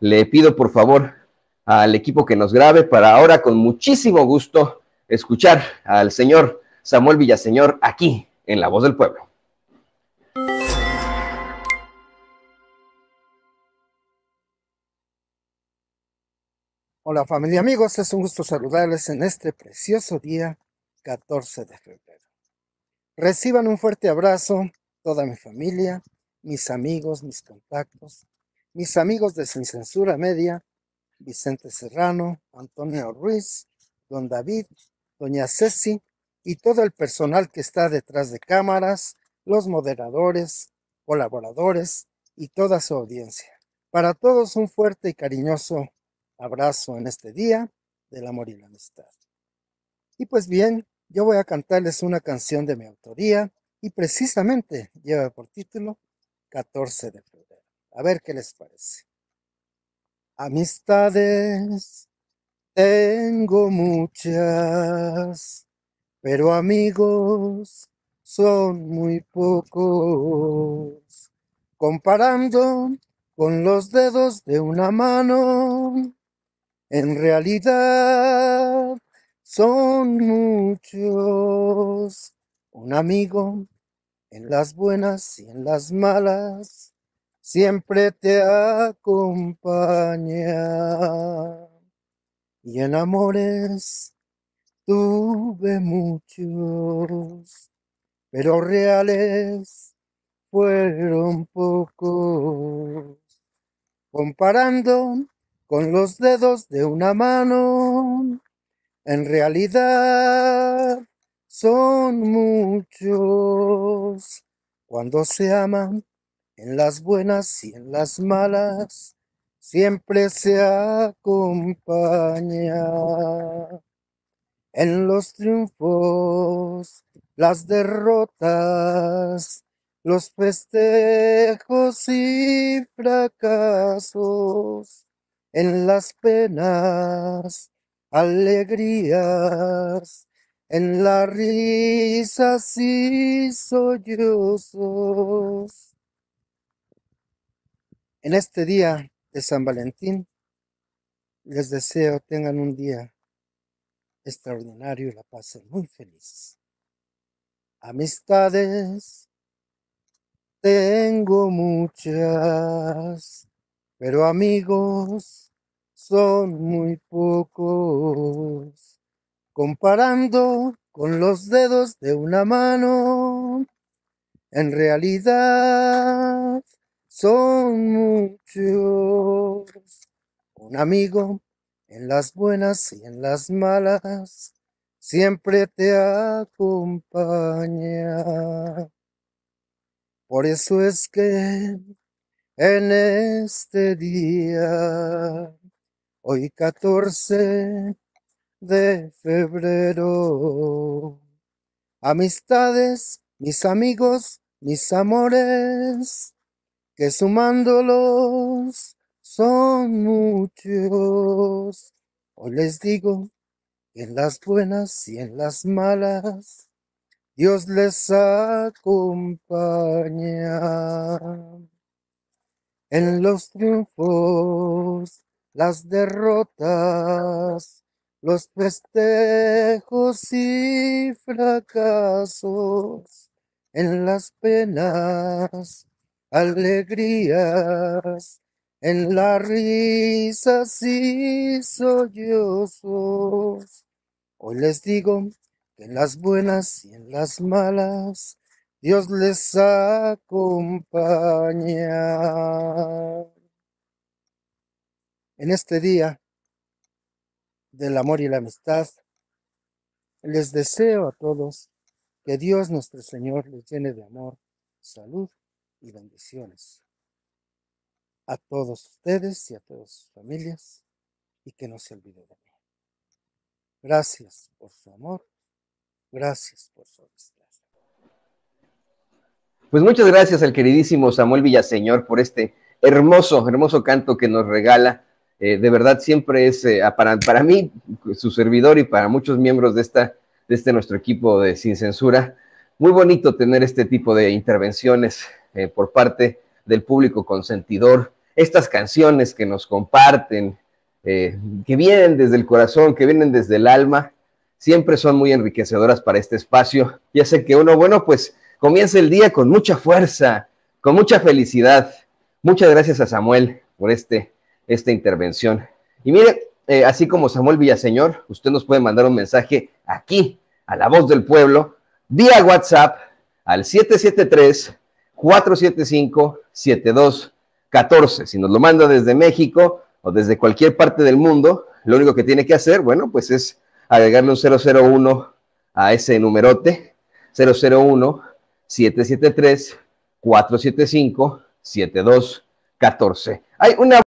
le pido por favor al equipo que nos grabe para ahora con muchísimo gusto escuchar al señor Samuel Villaseñor aquí en La Voz del Pueblo. Hola familia amigos, es un gusto saludarles en este precioso día 14 de febrero. Reciban un fuerte abrazo toda mi familia, mis amigos, mis contactos, mis amigos de Sin Censura Media, Vicente Serrano, Antonio Ruiz, don David, doña Ceci y todo el personal que está detrás de cámaras, los moderadores, colaboradores y toda su audiencia. Para todos un fuerte y cariñoso abrazo en este día del amor y la amistad. Y pues bien, yo voy a cantarles una canción de mi autoría y precisamente lleva por título 14 de febrero. A ver qué les parece. Amistades, tengo muchas, pero amigos son muy pocos. Comparando con los dedos de una mano, en realidad son muchos. Un amigo en las buenas y en las malas siempre te acompaña. Y en amores tuve muchos, pero reales fueron pocos. Comparando con los dedos de una mano, en realidad son muchos. Cuando se aman, en las buenas y en las malas siempre se acompaña. En los triunfos, las derrotas, los festejos y fracasos, en las penas, alegrías, en las risas y sollozos en este día de San Valentín, les deseo tengan un día extraordinario y la pasen muy feliz. Amistades, tengo muchas, pero amigos son muy pocos. Comparando con los dedos de una mano, en realidad son muchos. Un amigo en las buenas y en las malas siempre te acompaña. Por eso es que en este día, hoy 14 de febrero, amistades, mis amigos, mis amores, que sumándolos son muchos. Hoy les digo que en las buenas y en las malas, Dios les acompaña. En los triunfos, las derrotas, los festejos y fracasos, en las penas, alegrías, en la risa y sollozos. Hoy les digo que en las buenas y en las malas Dios les acompaña. En este día del amor y la amistad, les deseo a todos que Dios nuestro Señor les llene de amor, salud y bendiciones a todos ustedes y a todas sus familias y que no se olvide de mí. Gracias por su amor, gracias por su amistad. Pues muchas gracias al queridísimo Samuel Villaseñor por este hermoso, hermoso canto que nos regala. Eh, de verdad siempre es eh, para, para, mí, su servidor y para muchos miembros de, esta, de este nuestro equipo de Sin Censura, muy bonito tener este tipo de intervenciones eh, por parte del público consentidor, estas canciones que nos comparten, eh, que vienen desde el corazón, que vienen desde el alma, siempre son muy enriquecedoras para este espacio y hace que uno, bueno, pues comience el día con mucha fuerza, con mucha felicidad. Muchas gracias a Samuel por este, esta intervención. Y mire, eh, así como Samuel Villaseñor, usted nos puede mandar un mensaje aquí, a La Voz del Pueblo, vía WhatsApp al 773 475-7214. Si nos lo manda desde México o desde cualquier parte del mundo, lo único que tiene que hacer, bueno, pues es agregarle un 001 a ese numerote, 001-773-475-7214. Hay una